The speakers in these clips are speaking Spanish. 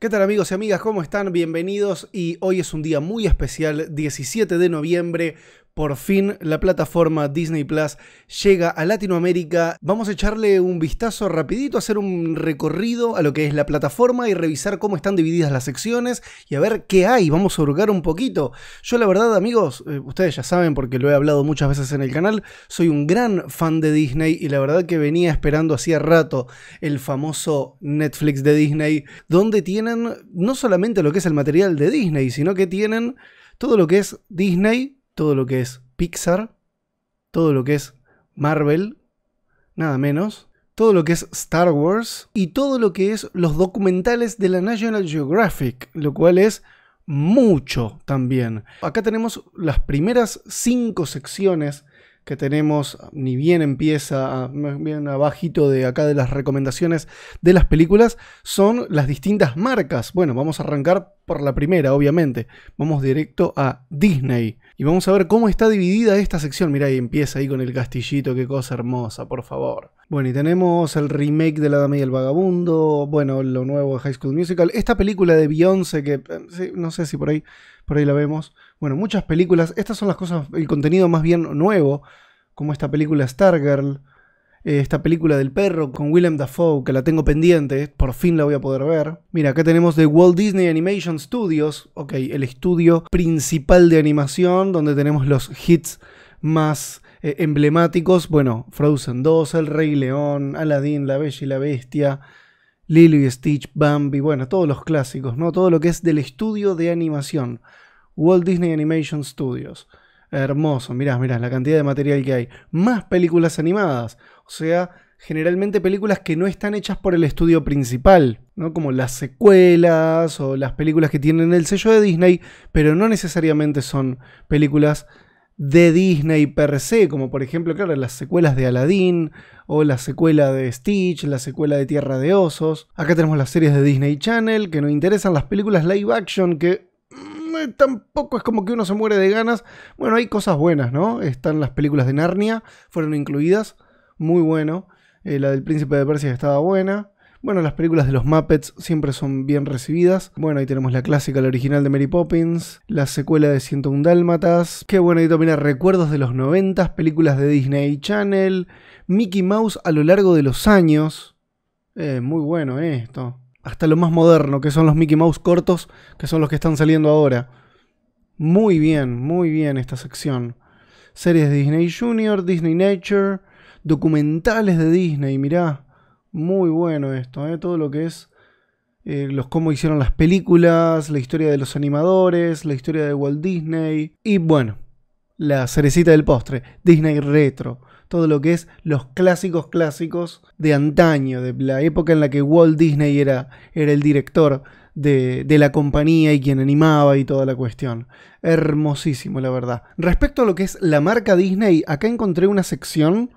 ¿Qué tal amigos y amigas? ¿Cómo están? Bienvenidos y hoy es un día muy especial, 17 de noviembre, por fin la plataforma Disney Plus llega a Latinoamérica. Vamos a echarle un vistazo rapidito, hacer un recorrido a lo que es la plataforma y revisar cómo están divididas las secciones y a ver qué hay. Vamos a hurgar un poquito. Yo la verdad amigos, eh, ustedes ya saben porque lo he hablado muchas veces en el canal, soy un gran fan de Disney y la verdad que venía esperando hacía rato el famoso Netflix de Disney, donde tienen no solamente lo que es el material de Disney, sino que tienen todo lo que es Disney todo lo que es Pixar, todo lo que es Marvel, nada menos, todo lo que es Star Wars y todo lo que es los documentales de la National Geographic, lo cual es mucho también. Acá tenemos las primeras cinco secciones que tenemos, ni bien empieza, ah, bien abajito de acá de las recomendaciones de las películas, son las distintas marcas. Bueno, vamos a arrancar por la primera, obviamente. Vamos directo a Disney. Y vamos a ver cómo está dividida esta sección. mira y empieza ahí con el castillito, qué cosa hermosa, por favor. Bueno, y tenemos el remake de La Dama y el Vagabundo, bueno, lo nuevo de High School Musical, esta película de Beyoncé que eh, no sé si por ahí, por ahí la vemos. Bueno, muchas películas, estas son las cosas, el contenido más bien nuevo, como esta película Stargirl, eh, esta película del perro con Willem Dafoe, que la tengo pendiente, por fin la voy a poder ver. Mira, acá tenemos de Walt Disney Animation Studios, ok, el estudio principal de animación, donde tenemos los hits más eh, emblemáticos, bueno, Frozen 2, El Rey León, Aladdin, La Bella y la Bestia, Lily y Stitch, Bambi, bueno, todos los clásicos, ¿no? Todo lo que es del estudio de animación, Walt Disney Animation Studios. Hermoso, mirá, mirá, la cantidad de material que hay. Más películas animadas. O sea, generalmente películas que no están hechas por el estudio principal, ¿no? Como las secuelas o las películas que tienen el sello de Disney, pero no necesariamente son películas de Disney per se, como por ejemplo, claro, las secuelas de Aladdin, o la secuela de Stitch, la secuela de Tierra de Osos. Acá tenemos las series de Disney Channel, que nos interesan las películas live action, que tampoco es como que uno se muere de ganas. Bueno, hay cosas buenas, ¿no? Están las películas de Narnia, fueron incluidas, muy bueno. Eh, la del Príncipe de Persia estaba buena. Bueno, las películas de los Muppets siempre son bien recibidas. Bueno, ahí tenemos la clásica, la original de Mary Poppins, la secuela de 101 Dálmatas. Qué bueno, ahí también recuerdos de los 90, películas de Disney Channel, Mickey Mouse a lo largo de los años. Eh, muy bueno esto hasta lo más moderno, que son los Mickey Mouse cortos, que son los que están saliendo ahora. Muy bien, muy bien esta sección. Series de Disney Junior, Disney Nature, documentales de Disney, mirá. Muy bueno esto, ¿eh? todo lo que es eh, los cómo hicieron las películas, la historia de los animadores, la historia de Walt Disney. Y bueno, la cerecita del postre, Disney Retro todo lo que es los clásicos clásicos de antaño, de la época en la que Walt Disney era, era el director de, de, la compañía y quien animaba y toda la cuestión. Hermosísimo, la verdad. Respecto a lo que es la marca Disney, acá encontré una sección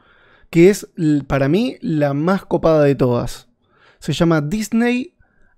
que es para mí la más copada de todas. Se llama Disney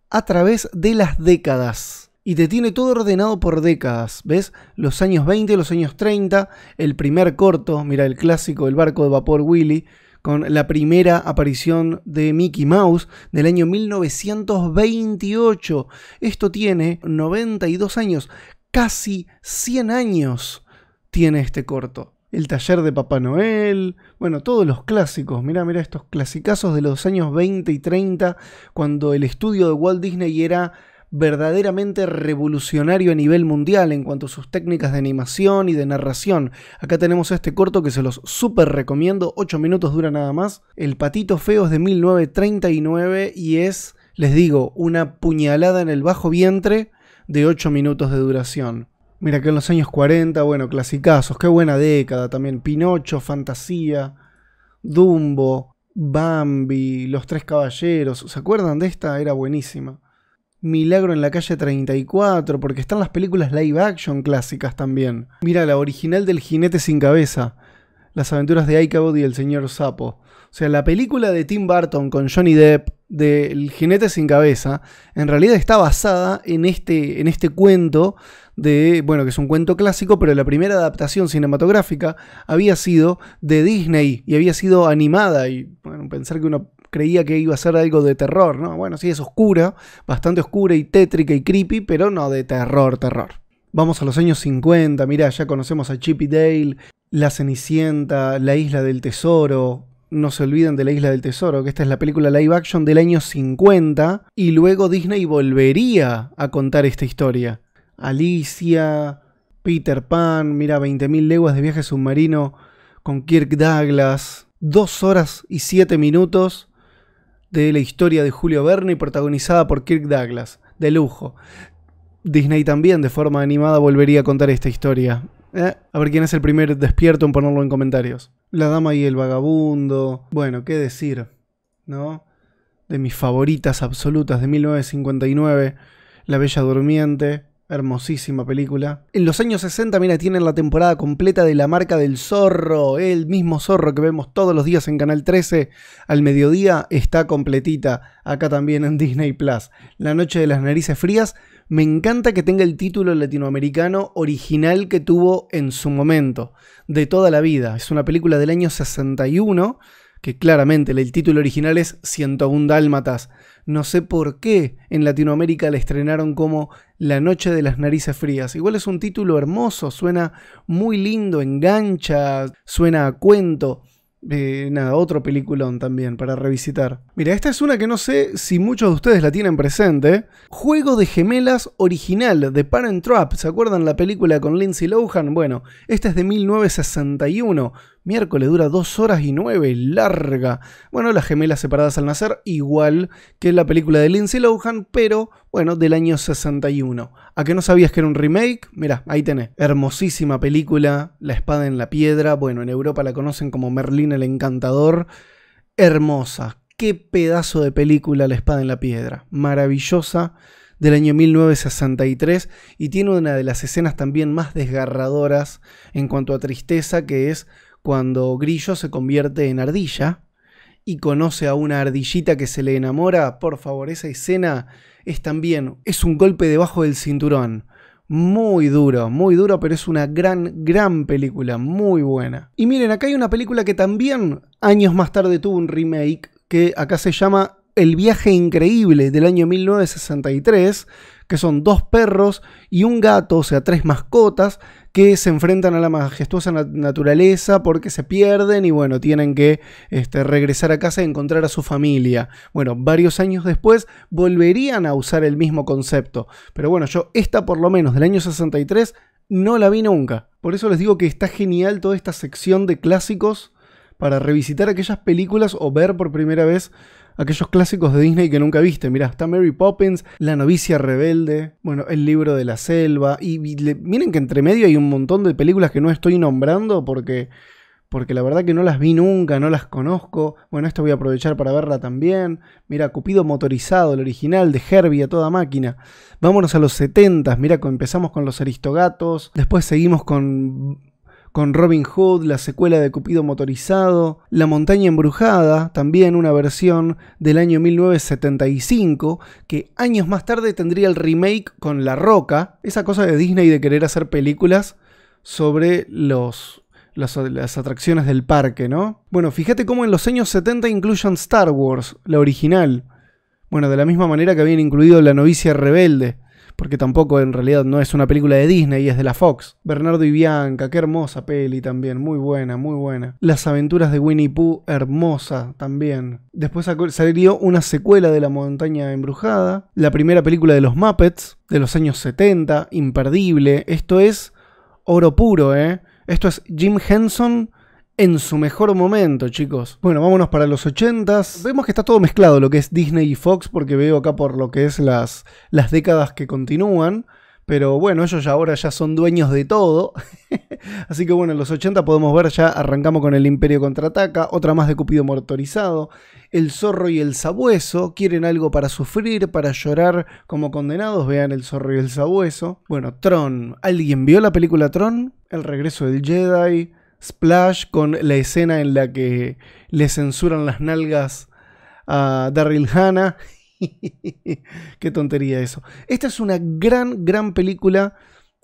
a través de las décadas y te tiene todo ordenado por décadas, ¿ves? Los años 20, los años 30, el primer corto, mira el clásico, el barco de vapor Willy, con la primera aparición de Mickey Mouse del año 1928. Esto tiene 92 años, casi 100 años tiene este corto. El taller de Papá Noel, bueno, todos los clásicos, mira, mira, estos clasicazos de los años 20 y 30, cuando el estudio de Walt Disney era verdaderamente revolucionario a nivel mundial en cuanto a sus técnicas de animación y de narración. Acá tenemos este corto que se los súper recomiendo, 8 minutos dura nada más. El Patito Feo es de 1939 y es, les digo, una puñalada en el bajo vientre de 8 minutos de duración. Mira que en los años 40, bueno, clasicazos, qué buena década también. Pinocho, Fantasía, Dumbo, Bambi, Los Tres Caballeros. ¿Se acuerdan de esta? Era buenísima. Milagro en la calle 34, porque están las películas live action clásicas también. Mira, la original del jinete sin cabeza, Las aventuras de Ichabod y el señor Sapo. O sea, la película de Tim Burton con Johnny Depp del jinete sin cabeza, en realidad está basada en este, en este cuento de, bueno, que es un cuento clásico, pero la primera adaptación cinematográfica había sido de Disney y había sido animada. Y bueno, pensar que uno creía que iba a ser algo de terror, ¿no? Bueno, sí, es oscura, bastante oscura y tétrica y creepy, pero no de terror, terror. Vamos a los años 50, mirá, ya conocemos a Chippy Dale, La Cenicienta, La Isla del Tesoro. No se olviden de La Isla del Tesoro, que esta es la película live action del año 50, y luego Disney volvería a contar esta historia. Alicia, Peter Pan, mira, 20.000 leguas de viaje submarino con Kirk Douglas, Dos horas y siete minutos de la historia de Julio Verne protagonizada por Kirk Douglas. De lujo. Disney también de forma animada volvería a contar esta historia. Eh, a ver quién es el primer despierto en ponerlo en comentarios. La dama y el vagabundo. Bueno, qué decir, ¿no? De mis favoritas absolutas de 1959. La Bella Durmiente. Hermosísima película. En los años 60, mira, tienen la temporada completa de La Marca del Zorro. El mismo zorro que vemos todos los días en Canal 13 al mediodía está completita. Acá también en Disney Plus. La Noche de las Narices Frías. Me encanta que tenga el título latinoamericano original que tuvo en su momento, de toda la vida. Es una película del año 61 que claramente el título original es 101 Dálmatas, no sé por qué en Latinoamérica la estrenaron como La Noche de las Narices Frías. Igual es un título hermoso, suena muy lindo, engancha, suena a cuento. Eh, nada, otro peliculón también para revisitar. Mira, esta es una que no sé si muchos de ustedes la tienen presente. Juego de gemelas original de Parent Trap. ¿Se acuerdan la película con Lindsay Lohan? Bueno, esta es de 1961. Miércoles dura 2 horas y 9, larga. Bueno, las gemelas separadas al nacer, igual que la película de Lindsay Lohan, pero bueno, del año 61. ¿A que no sabías que era un remake? Mirá, ahí tenés. Hermosísima película, La espada en la piedra. Bueno, en Europa la conocen como Merlín el Encantador. Hermosa. Qué pedazo de película La espada en la piedra. Maravillosa del año 1963 y tiene una de las escenas también más desgarradoras en cuanto a tristeza que es cuando Grillo se convierte en ardilla y conoce a una ardillita que se le enamora, por favor, esa escena es también, es un golpe debajo del cinturón. Muy duro, muy duro, pero es una gran, gran película, muy buena. Y miren, acá hay una película que también años más tarde tuvo un remake, que acá se llama el viaje increíble del año 1963, que son dos perros y un gato, o sea, tres mascotas, que se enfrentan a la majestuosa naturaleza porque se pierden y bueno, tienen que este, regresar a casa y encontrar a su familia. Bueno, varios años después volverían a usar el mismo concepto. Pero bueno, yo esta por lo menos del año 63 no la vi nunca. Por eso les digo que está genial toda esta sección de clásicos para revisitar aquellas películas o ver por primera vez aquellos clásicos de Disney que nunca viste. mira, está Mary Poppins, La novicia rebelde, bueno, El libro de la selva. Y, miren que entre medio hay un montón de películas que no estoy nombrando porque, porque la verdad que no las vi nunca, no las conozco. Bueno, esto voy a aprovechar para verla también. Mira, Cupido motorizado, el original de Herbie a toda máquina. Vámonos a los 70, mira, empezamos con los Aristogatos, después seguimos con con Robin Hood, la secuela de Cupido motorizado, La montaña embrujada, también una versión del año 1975, que años más tarde tendría el remake con La Roca, esa cosa de Disney de querer hacer películas sobre los las, atracciones del parque, ¿no? Bueno, fíjate cómo en los años 70 incluyen Star Wars, la original. Bueno, de la misma manera que habían incluido La novicia rebelde porque tampoco en realidad no es una película de Disney, y es de la Fox. Bernardo y Bianca, qué hermosa peli también, muy buena, muy buena. Las aventuras de Winnie Pooh, hermosa también. Después salió una secuela de La montaña embrujada, la primera película de los Muppets de los años 70, imperdible. Esto es oro puro, ¿eh? Esto es Jim Henson en su mejor momento, chicos. Bueno, vámonos para los 80 Vemos que está todo mezclado lo que es Disney y Fox, porque veo acá por lo que es las, las décadas que continúan. Pero bueno, ellos ya ahora ya son dueños de todo. Así que bueno, en los 80 podemos ver ya arrancamos con el Imperio contraataca, otra más de Cupido mortorizado, el zorro y el sabueso, quieren algo para sufrir, para llorar como condenados, vean el zorro y el sabueso. Bueno, Tron, ¿alguien vio la película Tron? El regreso del Jedi. Splash, con la escena en la que le censuran las nalgas a Daryl Hannah. Qué tontería eso. Esta es una gran, gran película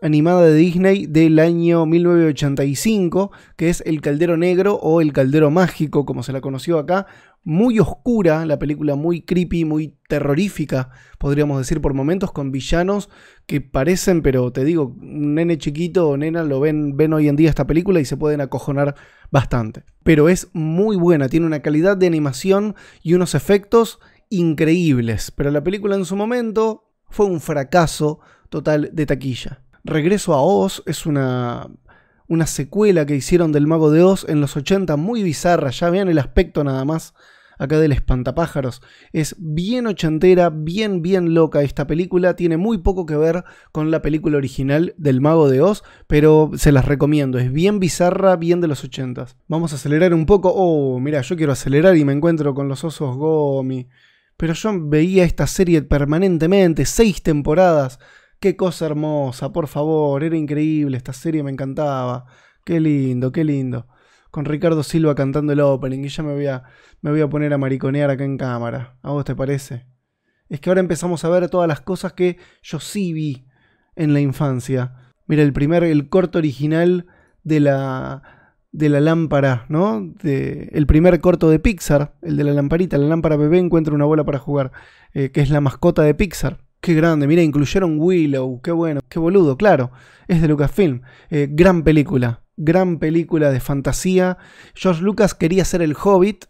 animada de Disney del año 1985, que es El Caldero Negro o El Caldero Mágico, como se la conoció acá. Muy oscura, la película muy creepy, muy terrorífica, podríamos decir por momentos, con villanos que parecen, pero te digo, un nene chiquito o nena lo ven, ven hoy en día esta película y se pueden acojonar bastante. Pero es muy buena, tiene una calidad de animación y unos efectos increíbles. Pero la película en su momento fue un fracaso total de taquilla. Regreso a Oz es una, una secuela que hicieron del Mago de Oz en los 80, muy bizarra, ya vean el aspecto nada más acá del espantapájaros. Es bien ochentera, bien, bien loca esta película. Tiene muy poco que ver con la película original del Mago de Oz, pero se las recomiendo. Es bien bizarra, bien de los 80. Vamos a acelerar un poco. Oh, mira, yo quiero acelerar y me encuentro con los osos Gomi. Pero yo veía esta serie permanentemente, seis temporadas. Qué cosa hermosa, por favor, era increíble, esta serie me encantaba. Qué lindo, qué lindo. Con Ricardo Silva cantando el opening y ya me voy a, me voy a poner a mariconear acá en cámara. ¿A vos te parece? Es que ahora empezamos a ver todas las cosas que yo sí vi en la infancia. Mira, el primer, el corto original de la, de la lámpara, ¿no? De, el primer corto de Pixar, el de la lamparita, la lámpara bebé encuentra una bola para jugar, eh, que es la mascota de Pixar. Qué grande, mira, incluyeron Willow, qué bueno, qué boludo, claro, es de Lucasfilm. Eh, gran película, gran película de fantasía. George Lucas quería ser el hobbit,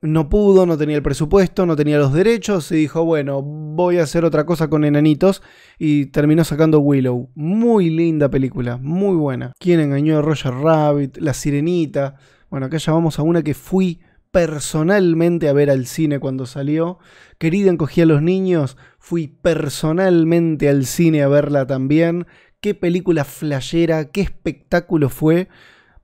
no pudo, no tenía el presupuesto, no tenía los derechos y dijo, bueno, voy a hacer otra cosa con enanitos y terminó sacando Willow. Muy linda película, muy buena. ¿Quién engañó a Roger Rabbit? La Sirenita. Bueno, acá ya vamos a una que fui personalmente a ver al cine cuando salió. Querida encogía a los niños, fui personalmente al cine a verla también. Qué película flayera qué espectáculo fue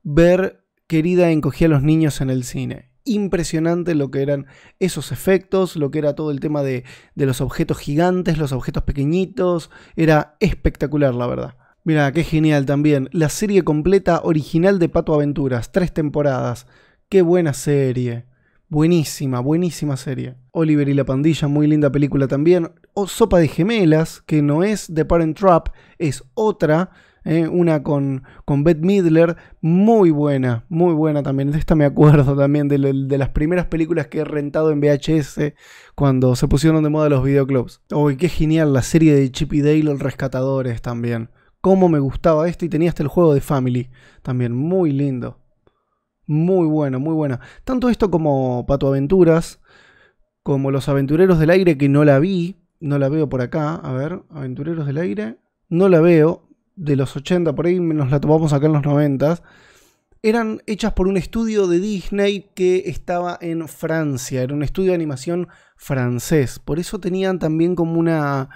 ver Querida encogía a los niños en el cine. Impresionante lo que eran esos efectos, lo que era todo el tema de, de los objetos gigantes, los objetos pequeñitos. Era espectacular, la verdad. Mira, qué genial también. La serie completa original de Pato Aventuras, tres temporadas. Qué buena serie. Buenísima, buenísima serie. Oliver y la pandilla, muy linda película también. O Sopa de Gemelas, que no es The Parent Trap, es otra. Eh, una con, con Beth Midler, muy buena, muy buena también. esta me acuerdo también, de, las primeras películas que he rentado en VHS cuando se pusieron de moda los videoclubs. Uy, qué genial la serie de Chip y Dale, Los Rescatadores también. Cómo me gustaba esto y tenía hasta el juego de Family también, muy lindo. Muy buena, muy buena. Tanto esto como Pato Aventuras, como Los Aventureros del Aire, que no la vi, no la veo por acá. A ver, Aventureros del Aire, no la veo. De los 80 por ahí nos la tomamos acá en los 90. Eran hechas por un estudio de Disney que estaba en Francia. Era un estudio de animación francés. Por eso tenían también como una.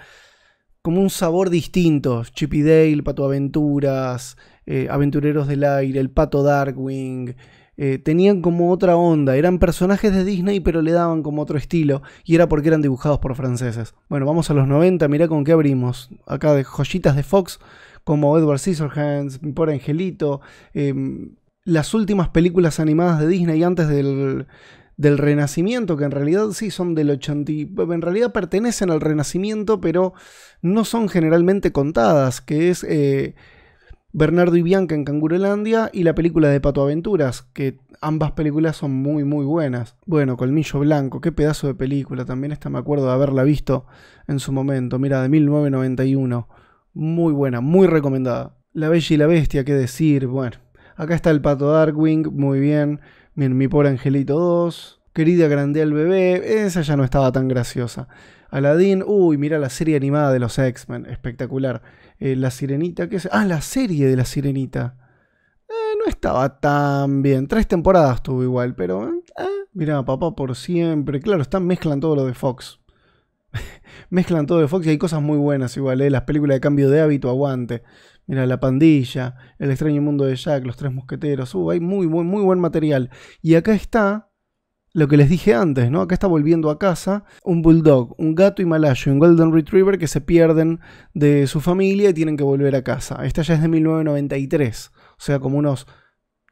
como un sabor distinto. Chippy Dale, Pato Aventuras, eh, Aventureros del Aire, el Pato Darkwing. Eh, tenían como otra onda. Eran personajes de Disney, pero le daban como otro estilo. Y era porque eran dibujados por franceses. Bueno, vamos a los 90. Mirá con qué abrimos. Acá de joyitas de Fox, como Edward Scissorhands, por Angelito. Em, las últimas películas animadas de Disney antes del, del Renacimiento, que en realidad sí son del 80, en realidad pertenecen al Renacimiento, pero no son generalmente contadas, que es eh, Bernardo y Bianca en Cangurolandia y la película de Pato Aventuras, que ambas películas son muy muy buenas. Bueno, Colmillo Blanco, qué pedazo de película, también esta me acuerdo de haberla visto en su momento, mira, de 1991. Muy buena, muy recomendada. La Bella y la Bestia, qué decir, bueno. Acá está el Pato Darkwing, muy bien. Mi, mi pobre Angelito 2. Querida Grande al Bebé, esa ya no estaba tan graciosa. Aladdin, uy, mira la serie animada de los X-Men, espectacular. Eh, la Sirenita, ¿qué es? Ah, la serie de la Sirenita. Eh, no estaba tan bien. Tres temporadas tuvo igual, pero. mira, eh, ah, mirá, papá por siempre. Claro, están, mezclan todo lo de Fox. mezclan todo de Fox y hay cosas muy buenas igual, ¿eh? Las películas de cambio de hábito, aguante. Mira, La Pandilla, El extraño mundo de Jack, Los Tres Mosqueteros. Uy, uh, hay muy, muy, muy buen material. Y acá está lo que les dije antes, ¿no? Acá está volviendo a casa un bulldog, un gato himalayo y un golden retriever que se pierden de su familia y tienen que volver a casa. Esta ya es de 1993, o sea, como unos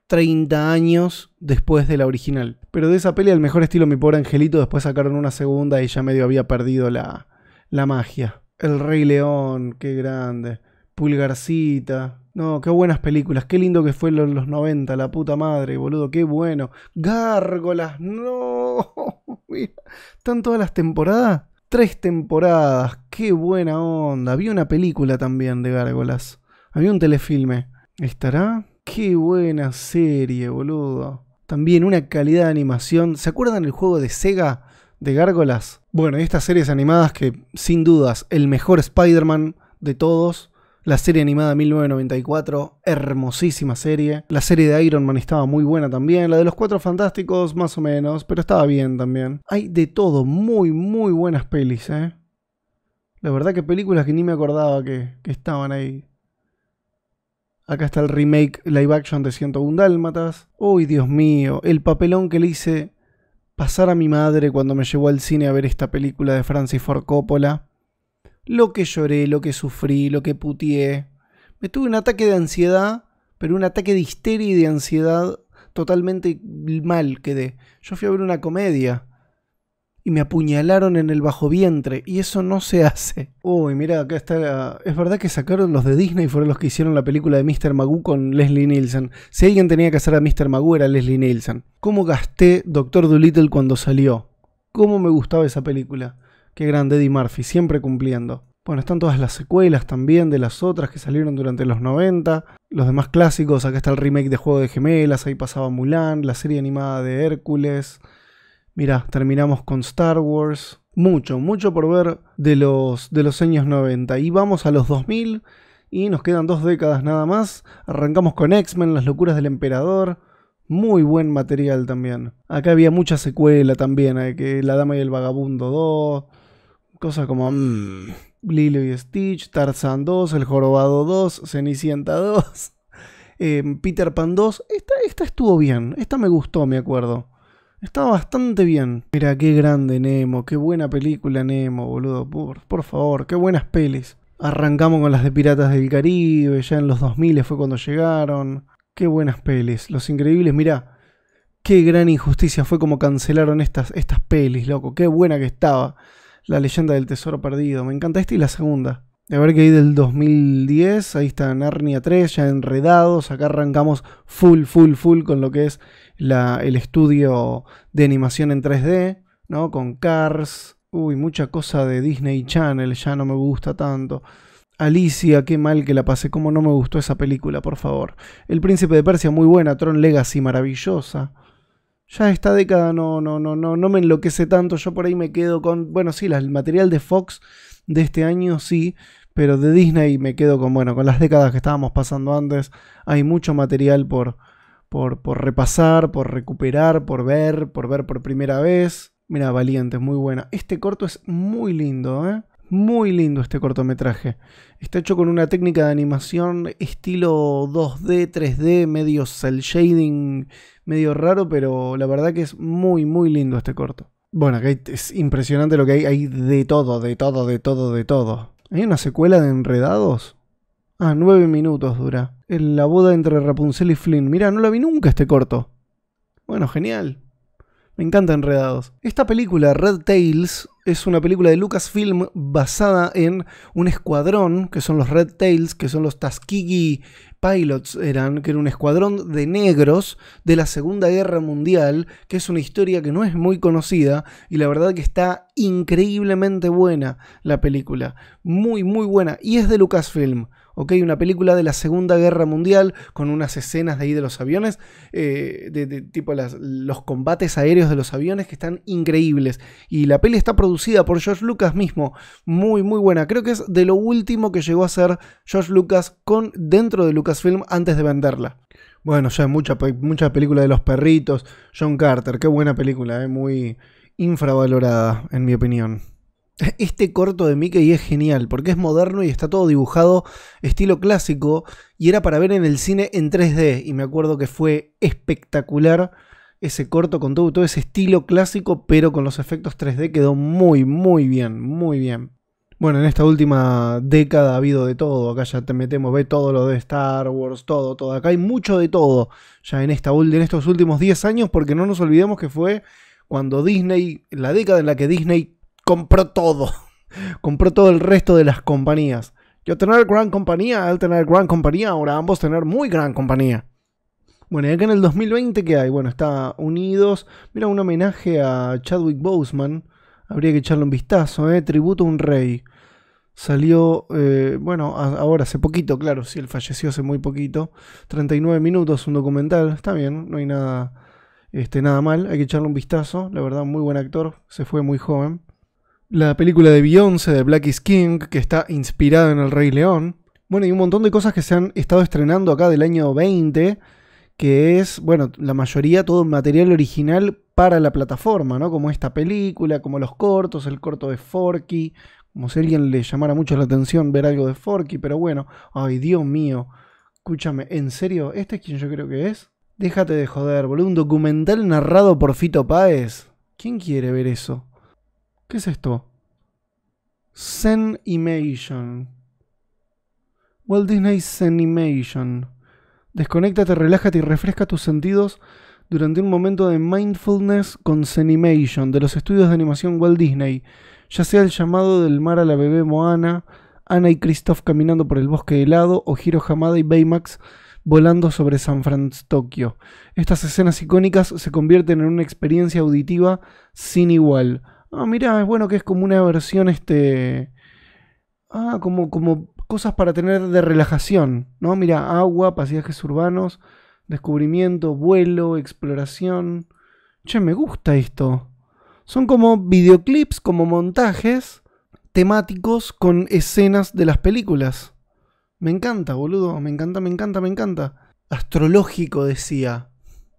30 años después de la original. Pero de esa peli al mejor estilo Mi pobre angelito, después sacaron una segunda y ya medio había perdido la, la magia. El Rey León, qué grande. Pulgarcita, no, qué buenas películas, qué lindo que fue los, los 90, la puta madre, boludo, qué bueno. Gárgolas, no. Mira, ¿están todas las temporadas? Tres temporadas, qué buena onda. Había una película también de Gárgolas. Había un telefilme. ¿Estará? Qué buena serie, boludo. También una calidad de animación. ¿Se acuerdan el juego de Sega de Gárgolas? Bueno, y estas series animadas que, sin dudas, el mejor Spider-Man de todos la serie animada 1994, hermosísima serie. La serie de Iron Man estaba muy buena también. La de los Cuatro Fantásticos, más o menos, pero estaba bien también. Hay de todo, muy, muy buenas pelis, ¿eh? La verdad que películas que ni me acordaba que, estaban ahí. Acá está el remake live action de 101 Dálmatas. Uy, Dios mío, el papelón que le hice pasar a mi madre cuando me llevó al cine a ver esta película de Francis Ford Coppola lo que lloré, lo que sufrí, lo que putié. Me tuve un ataque de ansiedad, pero un ataque de histeria y de ansiedad totalmente mal quedé. Yo fui a ver una comedia y me apuñalaron en el bajo vientre y eso no se hace. Uy, mira, acá está... Es verdad que sacaron los de Disney y fueron los que hicieron la película de Mr. Magoo con Leslie Nielsen. Si alguien tenía que hacer a Mr. Magoo era Leslie Nielsen. ¿Cómo gasté Doctor Dolittle cuando salió? ¿Cómo me gustaba esa película? Qué grande Eddie Murphy, siempre cumpliendo. Bueno, están todas las secuelas también de las otras que salieron durante los 90. Los demás clásicos, acá está el remake de Juego de Gemelas, ahí pasaba Mulan, la serie animada de Hércules. Mira, terminamos con Star Wars. Mucho, mucho por ver de los, de los años 90. Y vamos a los 2000 y nos quedan dos décadas nada más. Arrancamos con X-Men, Las locuras del emperador. Muy buen material también. Acá había mucha secuela también, eh, que La Dama y el Vagabundo 2 cosas como mm, Lilo y Stitch, Tarzan 2, El Jorobado 2, Cenicienta 2, em, Peter Pan 2. Esta, esta estuvo bien, esta me gustó, me acuerdo. Estaba bastante bien. Mira, qué grande Nemo, qué buena película Nemo, boludo. Por, por favor, qué buenas pelis. Arrancamos con las de Piratas del Caribe, ya en los 2000 fue cuando llegaron. Qué buenas pelis. Los increíbles, mira, qué gran injusticia fue como cancelaron estas, estas pelis, loco. Qué buena que estaba. La leyenda del tesoro perdido. Me encanta esta y la segunda. A ver que hay del 2010. Ahí está Narnia 3, ya enredados. Acá arrancamos full, full, full con lo que es el estudio de animación en 3D, ¿no? Con Cars. Uy, mucha cosa de Disney Channel, ya no me gusta tanto. Alicia, qué mal que la pasé, Como no me gustó esa película, por favor. El Príncipe de Persia, muy buena, Tron Legacy, maravillosa ya esta década no, no, no, no, no me enloquece tanto. Yo por ahí me quedo con, bueno, sí, el material de Fox de este año sí, pero de Disney me quedo con, bueno, con las décadas que estábamos pasando antes. Hay mucho material por, por, repasar, por recuperar, por ver, por ver por primera vez. Mira, valiente, muy buena. Este corto es muy lindo, ¿eh? Muy lindo este cortometraje. Está hecho con una técnica de animación estilo 2D, 3D, medio cel shading, medio raro, pero la verdad que es muy, muy lindo este corto. Bueno, es impresionante lo que hay. Hay de todo, de todo, de todo, de todo. ¿Hay una secuela de Enredados? Ah, nueve minutos dura. En la boda entre Rapunzel y Flynn. Mira, no la vi nunca este corto. Bueno, genial. Me encanta Enredados. Esta película, Red Tails, es una película de Lucasfilm basada en un escuadrón, que son los Red Tails, que son los Tuskegee Pilots, eran, que era un escuadrón de negros de la Segunda Guerra Mundial, que es una historia que no es muy conocida y la verdad que está increíblemente buena la película. Muy, muy buena. Y es de Lucasfilm. ¿ok? Una película de la Segunda Guerra Mundial con unas escenas de ahí de los aviones, eh, de, tipo las, los combates aéreos de los aviones que están increíbles. Y la peli está producida por George Lucas mismo, muy, muy buena. Creo que es de lo último que llegó a ser George Lucas con, dentro de Lucasfilm antes de venderla. Bueno, ya mucha, mucha película de los perritos, John Carter, qué buena película, eh, muy infravalorada, en mi opinión. Este corto de Mickey es genial porque es moderno y está todo dibujado estilo clásico y era para ver en el cine en 3D y me acuerdo que fue espectacular ese corto con todo, todo ese estilo clásico pero con los efectos 3D quedó muy muy bien, muy bien. Bueno, en esta última década ha habido de todo, acá ya te metemos, ve todo lo de Star Wars, todo, todo, acá hay mucho de todo ya en, en estos últimos 10 años porque no nos olvidemos que fue cuando Disney, la década en la que Disney compró todo, compró todo el resto de las compañías. Yo tener gran compañía, al tener gran compañía, ahora ambos tener muy gran compañía. Bueno, y acá en el 2020, ¿qué hay? Bueno, está Unidos. Mira, un homenaje a Chadwick Boseman. Habría que echarle un vistazo, ¿eh? Tributo a un rey. Salió, eh, bueno, ahora hace poquito, claro, si él falleció hace muy poquito. 39 minutos, un documental. Está bien, no hay nada este, nada mal, hay que echarle un vistazo. La verdad, muy buen actor, se fue muy joven. La película de Beyoncé de Black is King, que está inspirada en El Rey León. Bueno, y un montón de cosas que se han estado estrenando acá del año 20, que es, bueno, la mayoría todo material original para la plataforma, ¿no? Como esta película, como los cortos, el corto de Forky, como si a alguien le llamara mucho la atención ver algo de Forky, pero bueno, ay Dios mío, escúchame, ¿en serio? ¿Este es quien yo creo que es? Déjate de joder, boludo. Un documental narrado por Fito Páez. ¿Quién quiere ver eso? ¿Qué es esto? Zenimation. Walt Disney Zenimation. Desconéctate, relájate y refresca tus sentidos durante un momento de mindfulness con Zenimation de los estudios de animación Walt Disney, ya sea el llamado del mar a la bebé Moana, Ana y Kristoff caminando por el bosque helado o Hiro Hamada y Baymax volando sobre San Francisco. Estas escenas icónicas se convierten en una experiencia auditiva sin igual. Ah, mira, es bueno que es como una versión este ah, como como cosas para tener de relajación, ¿no? Mira, agua, pasajes urbanos, descubrimiento, vuelo, exploración. Che, me gusta esto. Son como videoclips, como montajes temáticos con escenas de las películas. Me encanta, boludo. Me encanta, me encanta, me encanta. Astrológico decía.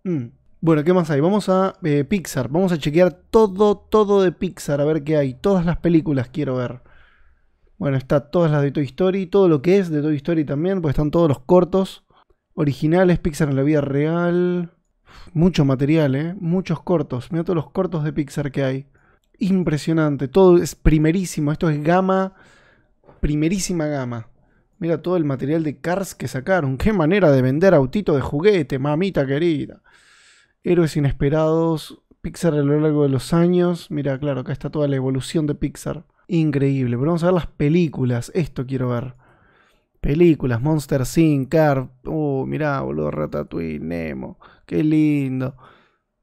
Mm. Bueno, ¿qué más hay? Vamos a eh, Pixar. Vamos a chequear todo, todo de Pixar. A ver qué hay. Todas las películas quiero ver. Bueno, está todas las de Toy Story. Todo lo que es de Toy Story también. Pues están todos los cortos. Originales, Pixar en la vida real. Mucho material, ¿eh? Muchos cortos. Mira todos los cortos de Pixar que hay. Impresionante. Todo es primerísimo. Esto es gama. Primerísima gama. Mira todo el material de Cars que sacaron. Qué manera de vender autito de juguete, mamita querida. Héroes inesperados. Pixar a lo largo de los años. Mira, claro, acá está toda la evolución de Pixar. Increíble. Pero vamos a ver las películas. Esto quiero ver. Películas, Monster Inc, Car. Uh, mirá, boludo, Ratatouille, Nemo. Qué lindo.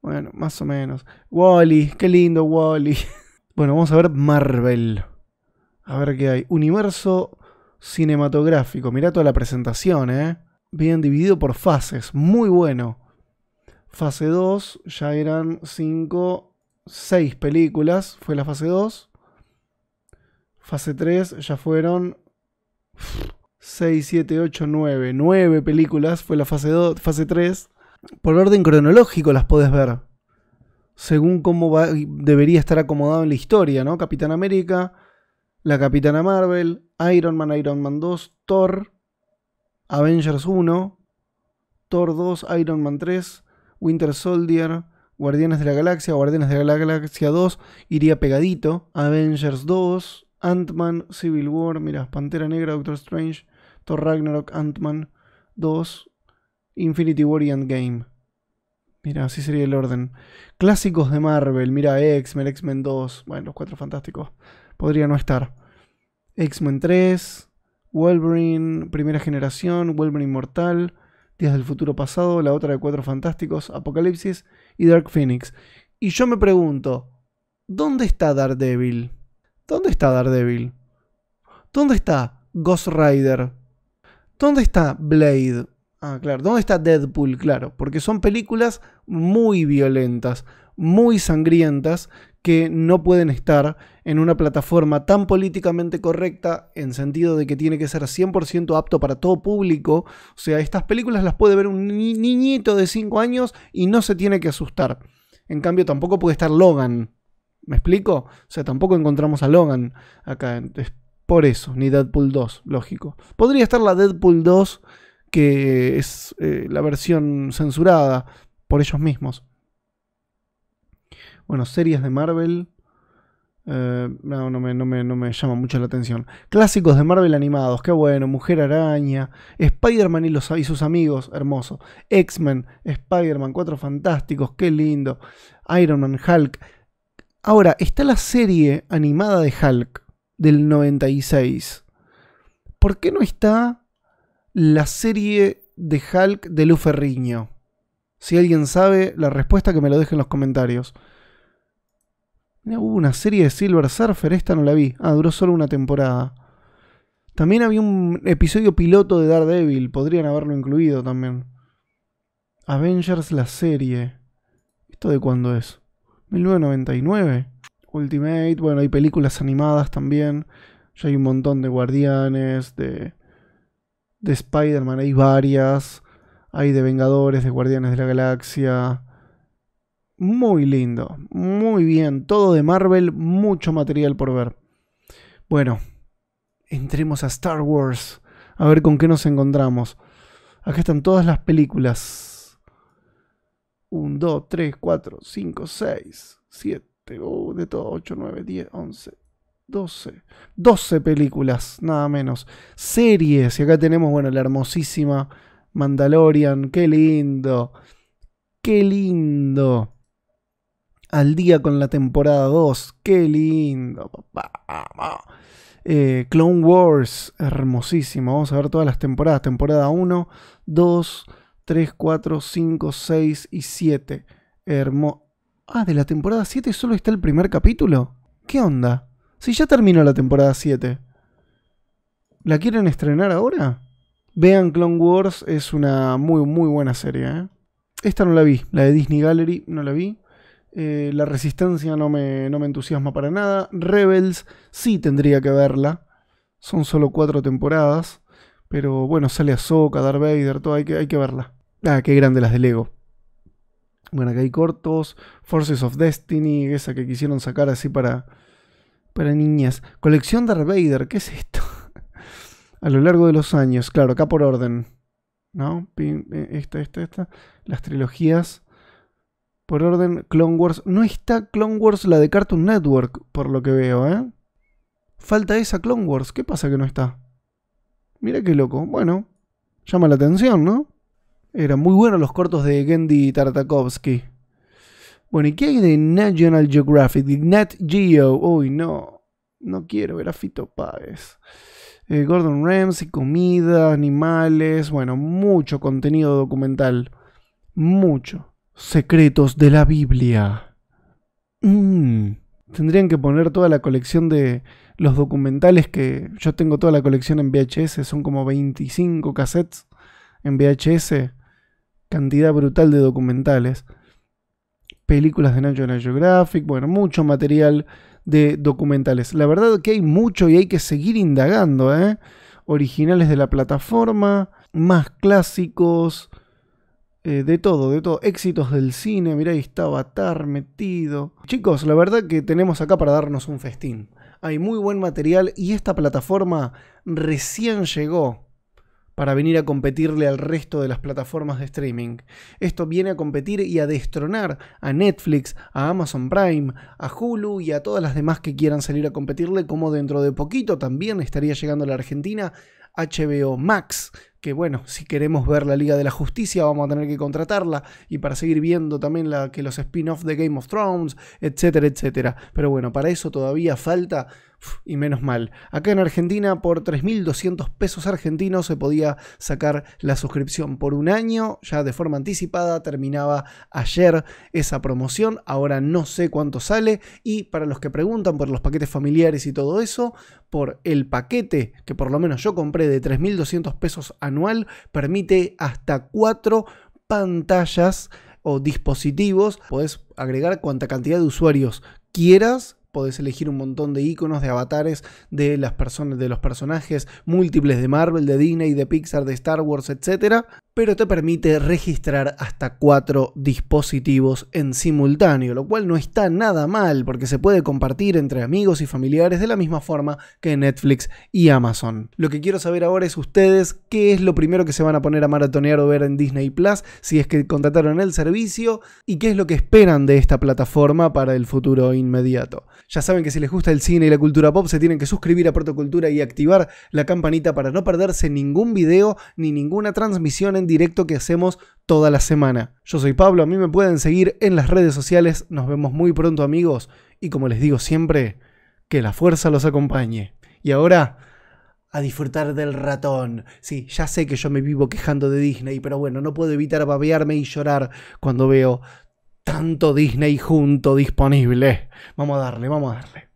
Bueno, más o menos. Wally, qué lindo Wally. bueno, vamos a ver Marvel. A ver qué hay. Universo cinematográfico. Mirá toda la presentación, ¿eh? Bien dividido por fases, muy bueno. Fase 2 ya eran 5, 6 películas, fue la fase 2. Fase 3 ya fueron 6, 7, 8, 9. 9 películas fue la fase 2, fase 3. Por orden cronológico las podés ver. Según cómo debería estar acomodado en la historia, ¿no? Capitán América, la Capitana Marvel, Iron Man, Iron Man 2, Thor, Avengers 1, Thor 2, Iron Man 3, Winter Soldier, Guardianes de la Galaxia, Guardianes de la Galaxia 2, iría pegadito, Avengers 2, Ant-Man, Civil War, mira, Pantera Negra, Doctor Strange, Thor Ragnarok, Ant-Man 2, Infinity War y Endgame. Mira, así sería el orden. Clásicos de Marvel, mira X-Men, X-Men 2, bueno, los cuatro fantásticos podría no estar. X-Men 3, Wolverine, primera generación, Wolverine Inmortal, Días del Futuro Pasado, la otra de Cuatro Fantásticos, Apocalipsis y Dark Phoenix. Y yo me pregunto, ¿dónde está Daredevil? ¿Dónde está Daredevil? ¿Dónde está Ghost Rider? ¿Dónde está Blade? Ah, claro. ¿Dónde está Deadpool? Claro. Porque son películas muy violentas, muy sangrientas, que no pueden estar en una plataforma tan políticamente correcta en sentido de que tiene que ser 100% apto para todo público. O sea, estas películas las puede ver un niñito de 5 años y no se tiene que asustar. En cambio, tampoco puede estar Logan. ¿Me explico? O sea, tampoco encontramos a Logan acá. por eso, ni Deadpool 2, lógico. Podría estar la Deadpool 2, que es eh, la versión censurada por ellos mismos. Bueno, series de Marvel. Eh, no, no me, llama mucho la atención. Clásicos de Marvel animados, qué bueno. Mujer Araña, Spider-Man y, sus amigos, hermoso. X-Men, Spider-Man, Cuatro Fantásticos, qué lindo. Iron Man, Hulk. Ahora, está la serie animada de Hulk del 96. ¿Por qué no está la serie de Hulk de Lu Si alguien sabe la respuesta, que me lo deje en los comentarios. Hubo una serie de Silver Surfer, esta no la vi. Ah, duró solo una temporada. También había un episodio piloto de Daredevil, podrían haberlo incluido también. Avengers la serie. ¿Esto de cuándo es? 1999. Ultimate, bueno, hay películas animadas también. Ya hay un montón de guardianes, de, de Spider-Man, hay varias. Hay de Vengadores, de Guardianes de la Galaxia. Muy lindo, muy bien, todo de Marvel, mucho material por ver. Bueno, entremos a Star Wars, a ver con qué nos encontramos. Acá están todas las películas. 1, 2, 3, 4, 5, 6, 7, de todo, 8, 9, 10, 11, 12. 12 películas, nada menos. Series, y acá tenemos, bueno, la hermosísima Mandalorian, qué lindo, qué lindo al día con la temporada 2. ¡Qué lindo, eh, Clone Wars, hermosísimo. Vamos a ver todas las temporadas. Temporada 1, 2, 3, 4, 5, 6 y 7. Hermo ah, de la temporada 7 solo está el primer capítulo. ¿Qué onda? Si ya terminó la temporada 7. ¿La quieren estrenar ahora? Vean Clone Wars, es una muy muy buena serie. ¿eh? Esta no la vi, la de Disney Gallery no la vi. Eh, la Resistencia no me, no me entusiasma para nada. Rebels sí tendría que verla. Son solo cuatro temporadas. Pero bueno, sale Ahsoka, Darth Vader, todo, hay que, hay que verla. Ah, qué grande las de Lego. Bueno, acá hay cortos. Forces of Destiny, esa que quisieron sacar así para, para niñas. Colección Darth Vader, ¿qué es esto? A lo largo de los años, claro, acá por orden. ¿No? Eh, esta, esta, esta. Las trilogías. Por orden, Clone Wars. No está Clone Wars la de Cartoon Network, por lo que veo, ¿eh? Falta esa Clone Wars. ¿Qué pasa que no está? Mira qué loco. Bueno, llama la atención, ¿no? Eran muy buenos los cortos de Gendy Tartakovsky. Bueno, ¿y qué hay de National Geographic? De Nat Geo. Uy, no. No quiero ver a Fito Páez. Eh, Gordon Ramsay, comida, animales. Bueno, mucho contenido documental. Mucho secretos de la Biblia. Mm. Tendrían que poner toda la colección de los documentales que yo tengo toda la colección en VHS, son como 25 cassettes en VHS, cantidad brutal de documentales, películas de National Geographic, bueno, mucho material de documentales. La verdad que hay mucho y hay que seguir indagando, ¿eh? Originales de la plataforma, más clásicos, eh, de todo, de todo. Éxitos del cine, mirá, ahí está Avatar metido. Chicos, la verdad que tenemos acá para darnos un festín. Hay muy buen material y esta plataforma recién llegó para venir a competirle al resto de las plataformas de streaming. Esto viene a competir y a destronar a Netflix, a Amazon Prime, a Hulu y a todas las demás que quieran salir a competirle, como dentro de poquito también estaría llegando a la Argentina HBO Max, que bueno, si queremos ver la Liga de la Justicia vamos a tener que contratarla y para seguir viendo también la, que los spin-offs de Game of Thrones, etcétera, etcétera. Pero bueno, para eso todavía falta y menos mal. Acá en Argentina por 3.200 pesos argentinos se podía sacar la suscripción por un año, ya de forma anticipada, terminaba ayer esa promoción, ahora no sé cuánto sale y para los que preguntan por los paquetes familiares y todo eso, por el paquete que por lo menos yo compré de 3.200 pesos anual, permite hasta cuatro pantallas o dispositivos, podés agregar cuanta cantidad de usuarios quieras podés elegir un montón de iconos, de avatares de las personas, de los personajes múltiples de Marvel, de Disney, de Pixar, de Star Wars, etcétera pero te permite registrar hasta cuatro dispositivos en simultáneo, lo cual no está nada mal porque se puede compartir entre amigos y familiares de la misma forma que Netflix y Amazon. Lo que quiero saber ahora es ustedes qué es lo primero que se van a poner a maratonear o ver en Disney Plus si es que contrataron el servicio y qué es lo que esperan de esta plataforma para el futuro inmediato. Ya saben que si les gusta el cine y la cultura pop se tienen que suscribir a Protocultura y activar la campanita para no perderse ningún video ni ninguna transmisión directo que hacemos toda la semana. Yo soy Pablo, a mí me pueden seguir en las redes sociales, nos vemos muy pronto amigos y como les digo siempre, que la fuerza los acompañe. Y ahora, a disfrutar del ratón. Sí, ya sé que yo me vivo quejando de Disney, pero bueno, no puedo evitar babearme y llorar cuando veo tanto Disney junto disponible. Vamos a darle, vamos a darle.